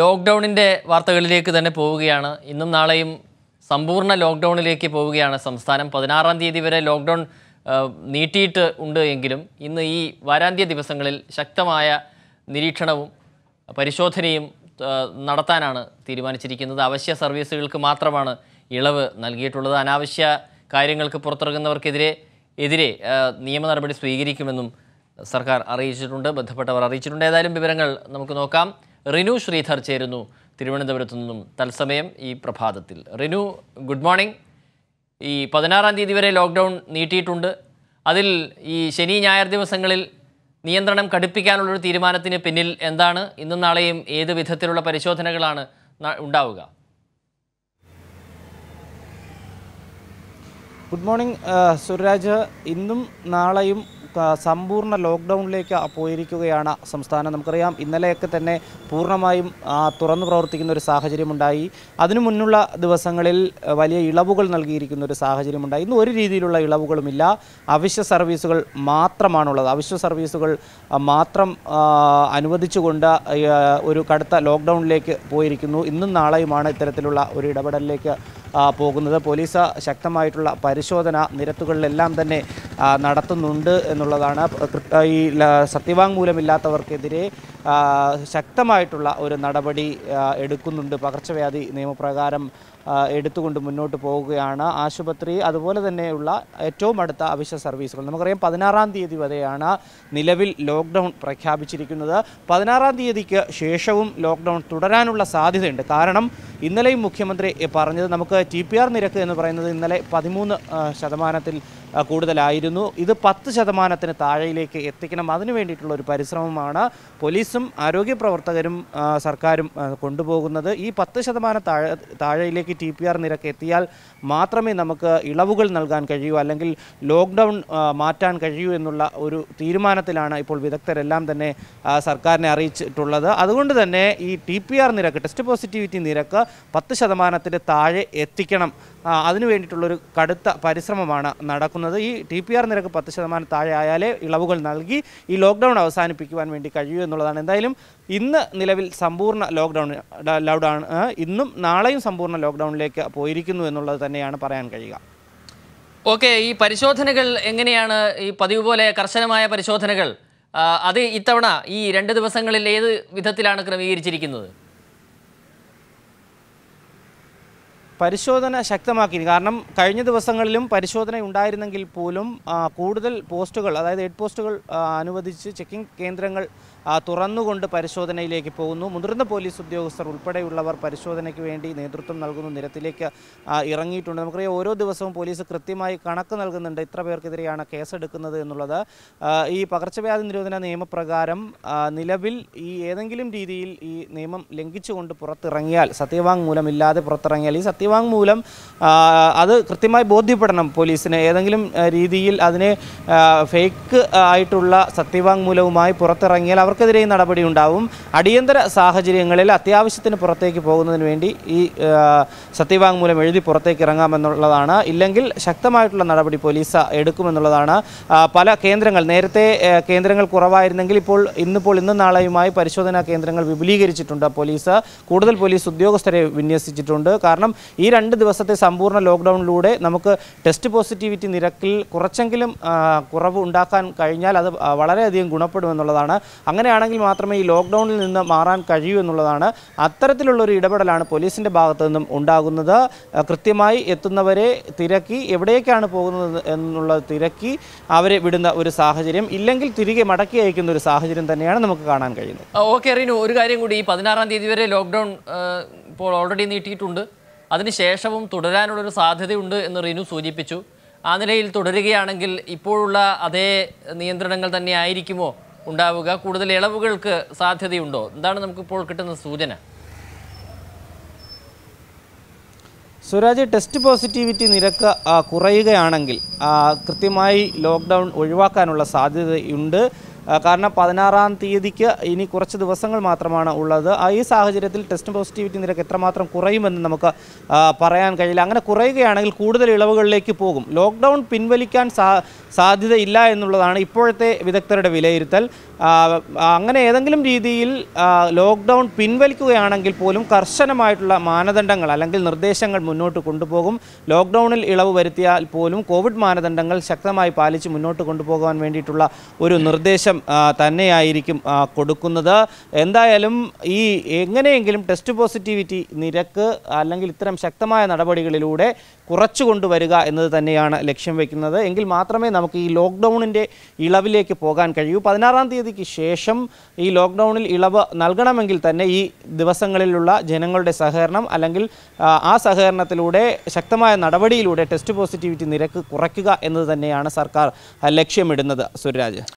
ലോക്ക്ഡൗണിൻ്റെ വാർത്തകളിലേക്ക് തന്നെ പോവുകയാണ് ഇന്നും നാളെയും സമ്പൂർണ്ണ ലോക്ക്ഡൗണിലേക്ക് പോവുകയാണ് സംസ്ഥാനം പതിനാറാം തീയതി വരെ ലോക്ക്ഡൗൺ നീട്ടിയിട്ട് ഉണ്ട് എങ്കിലും ഇന്ന് ഈ വാരാന്ത്യ ദിവസങ്ങളിൽ ശക്തമായ നിരീക്ഷണവും പരിശോധനയും നടത്താനാണ് തീരുമാനിച്ചിരിക്കുന്നത് അവശ്യ സർവീസുകൾക്ക് മാത്രമാണ് ഇളവ് നൽകിയിട്ടുള്ളത് അനാവശ്യ കാര്യങ്ങൾക്ക് പുറത്തിറങ്ങുന്നവർക്കെതിരെ എതിരെ നിയമ നടപടി സ്വീകരിക്കുമെന്നും സർക്കാർ അറിയിച്ചിട്ടുണ്ട് ബന്ധപ്പെട്ടവർ അറിയിച്ചിട്ടുണ്ട് ഏതായാലും വിവരങ്ങൾ നമുക്ക് നോക്കാം റിനു ശ്രീധർ ചേരുന്നു തിരുവനന്തപുരത്തു നിന്നും തത്സമയം ഈ പ്രഭാതത്തിൽ റിനു ഗുഡ് മോർണിംഗ് ഈ പതിനാറാം തീയതി വരെ ലോക്ക്ഡൗൺ നീട്ടിയിട്ടുണ്ട് അതിൽ ഈ ശനി ഞായർ ദിവസങ്ങളിൽ നിയന്ത്രണം കടുപ്പിക്കാനുള്ളൊരു തീരുമാനത്തിന് പിന്നിൽ എന്താണ് ഇന്നും നാളെയും ഏത് വിധത്തിലുള്ള പരിശോധനകളാണ് ഉണ്ടാവുക ഗുഡ് മോർണിംഗ് സുരാജ് ഇന്നും നാളെയും സമ്പൂർണ്ണ ലോക്ക്ഡൗണിലേക്ക് പോയിരിക്കുകയാണ് സംസ്ഥാനം നമുക്കറിയാം ഇന്നലെയൊക്കെ തന്നെ പൂർണ്ണമായും തുറന്നു പ്രവർത്തിക്കുന്ന ഒരു സാഹചര്യമുണ്ടായി അതിനു മുന്നുള്ള ദിവസങ്ങളിൽ വലിയ ഇളവുകൾ നൽകിയിരിക്കുന്ന ഒരു സാഹചര്യമുണ്ടായി ഇന്ന് ഒരു രീതിയിലുള്ള ഇളവുകളുമില്ല അവശ്യ സർവീസുകൾ മാത്രമാണുള്ളത് അവശ്യ സർവീസുകൾ മാത്രം അനുവദിച്ചുകൊണ്ട് ഒരു കടുത്ത ലോക്ക്ഡൗണിലേക്ക് പോയിരിക്കുന്നു ഇന്നും നാളെയുമാണ് ഇത്തരത്തിലുള്ള ഒരു ഇടപെടലിലേക്ക് പോകുന്നത് പോലീസ് ശക്തമായിട്ടുള്ള പരിശോധന നിരത്തുകളിലെല്ലാം തന്നെ നടത്തുന്നുണ്ട് എന്നുള്ളതാണ് ഈ സത്യവാങ്മൂലമില്ലാത്തവർക്കെതിരെ ശക്തമായിട്ടുള്ള ഒരു നടപടി എടുക്കുന്നുണ്ട് പകർച്ചവ്യാധി നിയമപ്രകാരം എടുത്തുകൊണ്ട് മുന്നോട്ട് പോവുകയാണ് ആശുപത്രി അതുപോലെ തന്നെയുള്ള ഏറ്റവും അടുത്ത അവശ്യ സർവീസുകൾ നമുക്കറിയാം പതിനാറാം തീയതി വരെയാണ് നിലവിൽ ലോക്ക്ഡൗൺ പ്രഖ്യാപിച്ചിരിക്കുന്നത് പതിനാറാം തീയതിക്ക് ശേഷവും ലോക്ക്ഡൗൺ തുടരാനുള്ള സാധ്യതയുണ്ട് കാരണം ഇന്നലെയും മുഖ്യമന്ത്രി പറഞ്ഞത് നമുക്ക് ടി പി ആർ നിരക്ക് എന്ന് പറയുന്നത് ഇന്നലെ പതിമൂന്ന് ശതമാനത്തിൽ കൂടുതലായിരുന്നു ഇത് പത്ത് ശതമാനത്തിന് താഴയിലേക്ക് എത്തിക്കണം അതിനു വേണ്ടിയിട്ടുള്ള ഒരു പരിശ്രമമാണ് പോലീസും ആരോഗ്യ പ്രവർത്തകരും സർക്കാരും കൊണ്ടുപോകുന്നത് ഈ പത്ത് ശതമാനം താഴെ താഴയിലേക്ക് ടി പി ആർ നിരക്ക് എത്തിയാൽ മാത്രമേ നമുക്ക് ഇളവുകൾ നൽകാൻ കഴിയൂ അല്ലെങ്കിൽ ലോക്ക്ഡൗൺ മാറ്റാൻ കഴിയൂ എന്നുള്ള ഒരു തീരുമാനത്തിലാണ് ഇപ്പോൾ വിദഗ്ധരെല്ലാം തന്നെ സർക്കാരിനെ അറിയിച്ചിട്ടുള്ളത് അതുകൊണ്ട് തന്നെ ഈ ടി പി ആർ നിരക്ക് ടെസ്റ്റ് പോസിറ്റിവിറ്റി നിരക്ക് പത്ത് ശതമാനത്തിന് താഴെ എത്തിക്കണം അതിനു വേണ്ടിയിട്ടുള്ളൊരു കടുത്ത പരിശ്രമമാണ് നടക്കുന്നത് പറയുന്നത് ഈ ടി പി ആർ നിരക്ക് പത്ത് ശതമാനം താഴെ ആയാലേ ഇളവുകൾ നൽകി ഈ ലോക്ക്ഡൗൺ അവസാനിപ്പിക്കുവാൻ വേണ്ടി കഴിയൂ എന്നുള്ളതാണ് എന്തായാലും ഇന്ന് നിലവിൽ സമ്പൂർണ്ണ ലോക്ക്ഡൗൺ ആണ് ഇന്നും നാളെയും സമ്പൂർണ്ണ ലോക്ക്ഡൗണിലേക്ക് പോയിരിക്കുന്നു എന്നുള്ളത് തന്നെയാണ് പറയാൻ കഴിയുക ഓക്കെ ഈ പരിശോധനകൾ എങ്ങനെയാണ് ഈ പതിവ് പോലെ കർശനമായ പരിശോധനകൾ അത് ഇത്തവണ ഈ രണ്ട് ദിവസങ്ങളിൽ ഏത് വിധത്തിലാണ് ക്രമീകരിച്ചിരിക്കുന്നത് പരിശോധന ശക്തമാക്കി കാരണം കഴിഞ്ഞ ദിവസങ്ങളിലും പരിശോധന ഉണ്ടായിരുന്നെങ്കിൽ പോലും കൂടുതൽ പോസ്റ്റുകൾ അതായത് ഹെഡ് പോസ്റ്റുകൾ അനുവദിച്ച് ചെക്കിംഗ് കേന്ദ്രങ്ങൾ തുറന്നുകൊണ്ട് പരിശോധനയിലേക്ക് പോകുന്നു മുതിർന്ന പോലീസ് ഉദ്യോഗസ്ഥർ ഉൾപ്പെടെയുള്ളവർ പരിശോധനയ്ക്ക് വേണ്ടി നേതൃത്വം നൽകുന്ന നിരത്തിലേക്ക് ഇറങ്ങിയിട്ടുണ്ട് നമുക്കറിയാം ഓരോ ദിവസവും പോലീസ് കൃത്യമായി കണക്ക് നൽകുന്നുണ്ട് ഇത്ര പേർക്കെതിരെയാണ് കേസെടുക്കുന്നത് എന്നുള്ളത് ഈ പകർച്ചവ്യാധി നിരോധന നിയമപ്രകാരം നിലവിൽ ഈ ഏതെങ്കിലും രീതിയിൽ ഈ നിയമം ലംഘിച്ചുകൊണ്ട് പുറത്തിറങ്ങിയാൽ സത്യവാങ്മൂലം ഇല്ലാതെ പുറത്തിറങ്ങിയാൽ ഈ സത്യവാങ്മൂലം അത് കൃത്യമായി ബോധ്യപ്പെടണം പോലീസിന് ഏതെങ്കിലും രീതിയിൽ അതിനെ ഫേക്ക് ആയിട്ടുള്ള സത്യവാങ്മൂലവുമായി പുറത്തിറങ്ങിയാൽ അവർ അവർക്കെതിരെയും നടപടി ഉണ്ടാവും അടിയന്തര സാഹചര്യങ്ങളിൽ അത്യാവശ്യത്തിന് പുറത്തേക്ക് പോകുന്നതിന് വേണ്ടി ഈ സത്യവാങ്മൂലം എഴുതി പുറത്തേക്ക് ഇറങ്ങാമെന്നുള്ളതാണ് ഇല്ലെങ്കിൽ ശക്തമായിട്ടുള്ള നടപടി പോലീസ് എടുക്കുമെന്നുള്ളതാണ് പല കേന്ദ്രങ്ങൾ നേരത്തെ കേന്ദ്രങ്ങൾ കുറവായിരുന്നെങ്കിൽ ഇപ്പോൾ ഇന്നിപ്പോൾ ഇന്നും നാളെയുമായി പരിശോധനാ കേന്ദ്രങ്ങൾ വിപുലീകരിച്ചിട്ടുണ്ട് പോലീസ് കൂടുതൽ പോലീസ് ഉദ്യോഗസ്ഥരെ വിന്യസിച്ചിട്ടുണ്ട് കാരണം ഈ രണ്ട് ദിവസത്തെ സമ്പൂർണ്ണ ലോക്ക്ഡൗണിലൂടെ നമുക്ക് ടെസ്റ്റ് പോസിറ്റിവിറ്റി നിരക്കിൽ കുറച്ചെങ്കിലും കുറവ് ഉണ്ടാക്കാൻ കഴിഞ്ഞാൽ അത് വളരെയധികം ഗുണപ്പെടുമെന്നുള്ളതാണ് അങ്ങനെയാണെങ്കിൽ മാത്രമേ ഈ ലോക്ക്ഡൗണിൽ നിന്ന് മാറാൻ കഴിയൂ എന്നുള്ളതാണ് അത്തരത്തിലുള്ളൊരു ഇടപെടലാണ് പോലീസിൻ്റെ ഭാഗത്തു നിന്നും ഉണ്ടാകുന്നത് കൃത്യമായി എത്തുന്നവരെ തിരക്കി എവിടേക്കാണ് പോകുന്നത് എന്നുള്ളത് തിരക്കി അവരെ വിടുന്ന ഒരു സാഹചര്യം ഇല്ലെങ്കിൽ തിരികെ മടക്കി അയക്കുന്ന ഒരു സാഹചര്യം തന്നെയാണ് നമുക്ക് കാണാൻ കഴിയുന്നത് ഓക്കെ റീനു ഒരു കാര്യം കൂടി ഈ പതിനാറാം തീയതി വരെ ലോക്ക്ഡൗൺ ഇപ്പോൾ ഓൾറെഡി നീട്ടിയിട്ടുണ്ട് അതിനുശേഷവും തുടരാനുള്ളൊരു സാധ്യതയുണ്ട് എന്ന് റീനു സൂചിപ്പിച്ചു ആ നിലയിൽ തുടരുകയാണെങ്കിൽ ഇപ്പോഴുള്ള അതേ നിയന്ത്രണങ്ങൾ തന്നെ ആയിരിക്കുമോ ഉണ്ടാവുക കൂടുതൽ ഇളവുകൾക്ക് സാധ്യതയുണ്ടോ എന്താണ് നമുക്കിപ്പോൾ കിട്ടുന്ന സൂചന സ്വരാജ് ടെസ്റ്റ് പോസിറ്റിവിറ്റി നിരക്ക് കുറയുകയാണെങ്കിൽ കൃത്യമായി ലോക്ക്ഡൗൺ ഒഴിവാക്കാനുള്ള സാധ്യതയുണ്ട് കാരണം പതിനാറാം തീയതിക്ക് ഇനി കുറച്ച് ദിവസങ്ങൾ മാത്രമാണ് ഉള്ളത് ഈ സാഹചര്യത്തിൽ ടെസ്റ്റ് പോസിറ്റിവിറ്റി നിരക്ക് എത്രമാത്രം കുറയുമെന്ന് നമുക്ക് പറയാൻ കഴിയില്ല അങ്ങനെ കുറയുകയാണെങ്കിൽ കൂടുതൽ ഇളവുകളിലേക്ക് പോകും ലോക്ക്ഡൗൺ പിൻവലിക്കാൻ സാധ്യതയില്ല എന്നുള്ളതാണ് ഇപ്പോഴത്തെ വിദഗ്ധരുടെ വിലയിരുത്തൽ അങ്ങനെ ഏതെങ്കിലും രീതിയിൽ ലോക്ക്ഡൗൺ പിൻവലിക്കുകയാണെങ്കിൽ പോലും കർശനമായിട്ടുള്ള മാനദണ്ഡങ്ങൾ അല്ലെങ്കിൽ നിർദ്ദേശങ്ങൾ മുന്നോട്ട് കൊണ്ടുപോകും ലോക്ക്ഡൗണിൽ ഇളവ് വരുത്തിയാൽ പോലും കോവിഡ് മാനദണ്ഡങ്ങൾ ശക്തമായി പാലിച്ച് മുന്നോട്ട് കൊണ്ടുപോകാൻ വേണ്ടിയിട്ടുള്ള ഒരു നിർദ്ദേശം പകരം തന്നെയായിരിക്കും കൊടുക്കുന്നത് എന്തായാലും ഈ എങ്ങനെയെങ്കിലും ടെസ്റ്റ് പോസിറ്റിവിറ്റി നിരക്ക് അല്ലെങ്കിൽ ഇത്തരം ശക്തമായ നടപടികളിലൂടെ കുറച്ചു കൊണ്ടുവരിക എന്നത് തന്നെയാണ് ലക്ഷ്യം വയ്ക്കുന്നത് എങ്കിൽ മാത്രമേ നമുക്ക് ഈ ലോക്ക്ഡൗണിൻ്റെ ഇളവിലേക്ക് പോകാൻ കഴിയൂ പതിനാറാം തീയതിക്ക് ശേഷം ഈ ലോക്ക്ഡൗണിൽ ഇളവ് നൽകണമെങ്കിൽ തന്നെ ഈ ദിവസങ്ങളിലുള്ള ജനങ്ങളുടെ സഹകരണം അല്ലെങ്കിൽ ആ സഹകരണത്തിലൂടെ ശക്തമായ നടപടിയിലൂടെ ടെസ്റ്റ് പോസിറ്റിവിറ്റി നിരക്ക് കുറയ്ക്കുക എന്നത് തന്നെയാണ് സർക്കാർ ലക്ഷ്യമിടുന്നത് സുരരാജ്